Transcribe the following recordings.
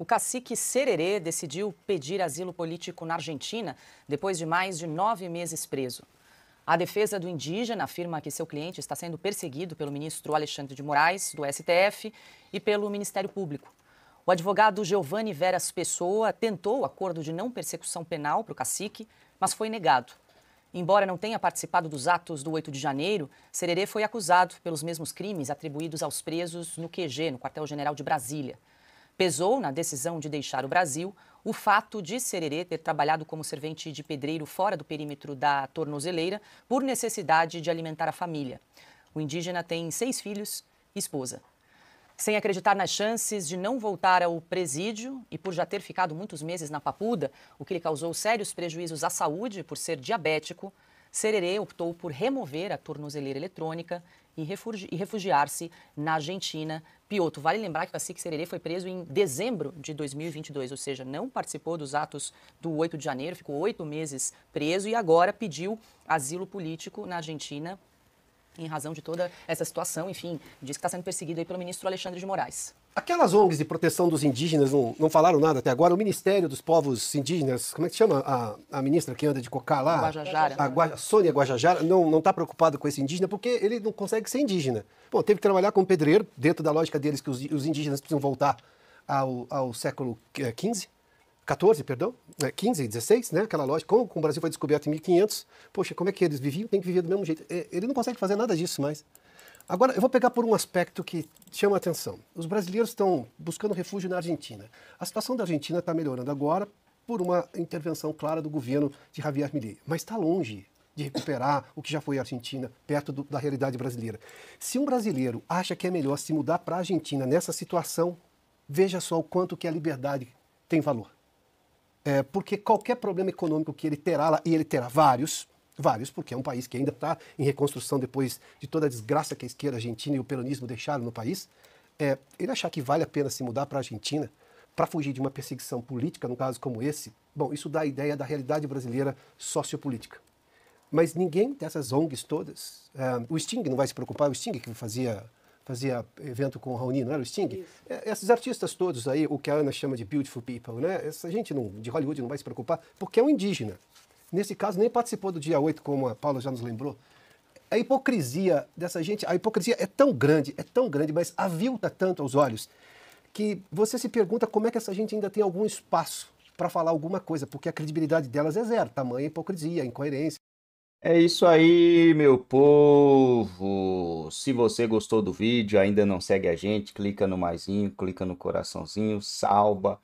O cacique Sererê decidiu pedir asilo político na Argentina depois de mais de nove meses preso. A defesa do indígena afirma que seu cliente está sendo perseguido pelo ministro Alexandre de Moraes, do STF, e pelo Ministério Público. O advogado Giovanni Veras Pessoa tentou o acordo de não persecução penal para o cacique, mas foi negado. Embora não tenha participado dos atos do 8 de janeiro, Sererê foi acusado pelos mesmos crimes atribuídos aos presos no QG, no Quartel-General de Brasília. Pesou na decisão de deixar o Brasil o fato de Sererê ter trabalhado como servente de pedreiro fora do perímetro da tornozeleira por necessidade de alimentar a família. O indígena tem seis filhos e esposa. Sem acreditar nas chances de não voltar ao presídio e por já ter ficado muitos meses na papuda, o que lhe causou sérios prejuízos à saúde por ser diabético, Sererê optou por remover a tornozeleira eletrônica e, refugi e refugiar-se na Argentina. Pioto, vale lembrar que o cacique Sererê foi preso em dezembro de 2022, ou seja, não participou dos atos do 8 de janeiro, ficou oito meses preso e agora pediu asilo político na Argentina em razão de toda essa situação. Enfim, diz que está sendo perseguido aí pelo ministro Alexandre de Moraes. Aquelas ONGs de proteção dos indígenas não, não falaram nada até agora. O Ministério dos Povos Indígenas, como é que chama a, a ministra que anda de cocar lá? Guajajara. A Gua, Sônia Guajajara não está preocupado com esse indígena porque ele não consegue ser indígena. Bom, teve que trabalhar com pedreiro, dentro da lógica deles que os, os indígenas precisam voltar ao, ao século XV. Eh, XIV, perdão, né, e 16, né? Aquela lógica, como, o Brasil foi descoberto em 1500, poxa, como é que eles viviam? Tem que viver do mesmo jeito. É, ele não consegue fazer nada disso mais. Agora, eu vou pegar por um aspecto que chama a atenção. Os brasileiros estão buscando refúgio na Argentina. A situação da Argentina está melhorando agora por uma intervenção clara do governo de Javier Milei, mas está longe de recuperar o que já foi a Argentina perto do, da realidade brasileira. Se um brasileiro acha que é melhor se mudar para a Argentina nessa situação, veja só o quanto que a liberdade tem valor. É, porque qualquer problema econômico que ele terá lá, e ele terá vários, Vários, porque é um país que ainda está em reconstrução depois de toda a desgraça que a esquerda argentina e o peronismo deixaram no país. É, ele achar que vale a pena se mudar para a Argentina para fugir de uma perseguição política, num caso como esse, bom, isso dá a ideia da realidade brasileira sociopolítica. Mas ninguém dessas ONGs todas, é, o Sting não vai se preocupar, o Sting que fazia fazia evento com o Raoni, não era o Sting? É, esses artistas todos aí, o que a Ana chama de beautiful people, né? Essa gente não, de Hollywood não vai se preocupar, porque é um indígena nesse caso, nem participou do dia 8, como a Paula já nos lembrou. A hipocrisia dessa gente, a hipocrisia é tão grande, é tão grande, mas avilta tanto aos olhos, que você se pergunta como é que essa gente ainda tem algum espaço para falar alguma coisa, porque a credibilidade delas é zero, tamanha hipocrisia, incoerência. É isso aí, meu povo! Se você gostou do vídeo, ainda não segue a gente, clica no maiszinho clica no coraçãozinho, salva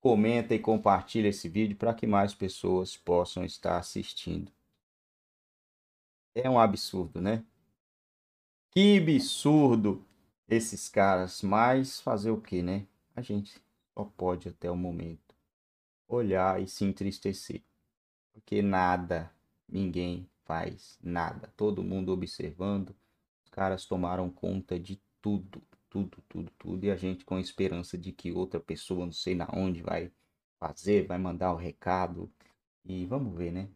comenta e compartilha esse vídeo para que mais pessoas possam estar assistindo. É um absurdo, né? Que absurdo esses caras, mas fazer o que, né? A gente só pode até o momento olhar e se entristecer. Porque nada, ninguém faz nada. Todo mundo observando. Os caras tomaram conta de tudo tudo, tudo, tudo, e a gente com a esperança de que outra pessoa, não sei na onde, vai fazer, vai mandar o recado. E vamos ver, né?